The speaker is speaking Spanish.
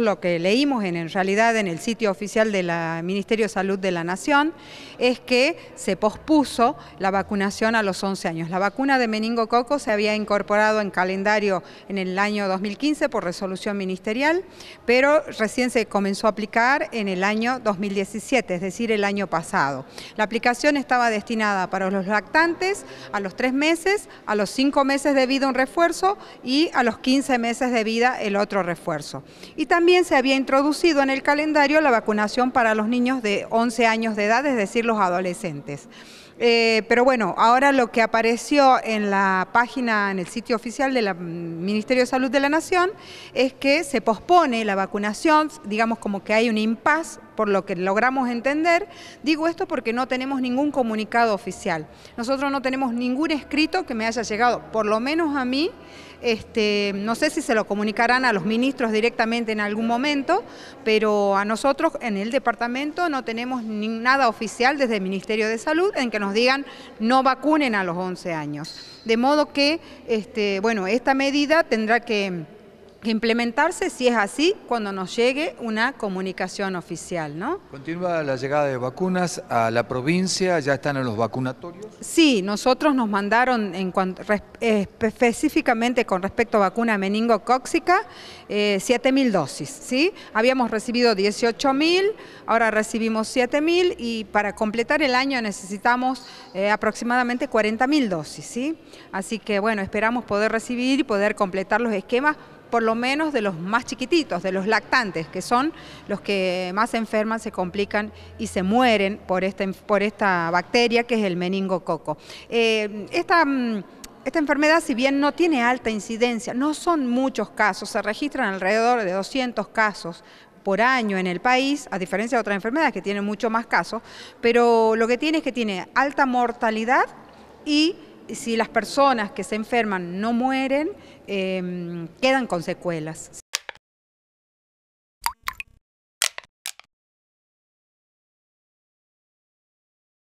Lo que leímos en, realidad en el sitio oficial del Ministerio de Salud de la Nación es que se pospuso la vacunación a los 11 años. La vacuna de meningococo se había incorporado en calendario en el año 2015 por resolución ministerial, pero recién se comenzó a aplicar en el año 2017, es decir, el año pasado. La aplicación estaba destinada para los lactantes a los 3 meses, a los 5 meses de vida un refuerzo y a los 15 meses de vida el otro refuerzo. Y también también se había introducido en el calendario la vacunación para los niños de 11 años de edad, es decir, los adolescentes. Eh, pero bueno, ahora lo que apareció en la página, en el sitio oficial del mm, Ministerio de Salud de la Nación, es que se pospone la vacunación, digamos como que hay un impas por lo que logramos entender. Digo esto porque no tenemos ningún comunicado oficial. Nosotros no tenemos ningún escrito que me haya llegado, por lo menos a mí. Este, no sé si se lo comunicarán a los ministros directamente en algún momento, pero a nosotros en el departamento no tenemos nada oficial desde el Ministerio de Salud en que nos nos digan no vacunen a los 11 años. De modo que, este, bueno, esta medida tendrá que que implementarse, si es así, cuando nos llegue una comunicación oficial. ¿no? Continúa la llegada de vacunas a la provincia, ¿ya están en los vacunatorios? Sí, nosotros nos mandaron específicamente con respecto a vacuna meningocóxica, eh, 7.000 dosis. ¿sí? Habíamos recibido 18.000, ahora recibimos 7.000 y para completar el año necesitamos eh, aproximadamente 40.000 dosis. ¿sí? Así que bueno, esperamos poder recibir y poder completar los esquemas por lo menos de los más chiquititos, de los lactantes, que son los que más enferman, se complican y se mueren por esta, por esta bacteria que es el meningococo. coco. Eh, esta, mm, esta enfermedad, si bien no tiene alta incidencia, no son muchos casos, se registran alrededor de 200 casos por año en el país, a diferencia de otras enfermedades que tienen mucho más casos, pero lo que tiene es que tiene alta mortalidad y si las personas que se enferman no mueren, em, quedan con secuelas.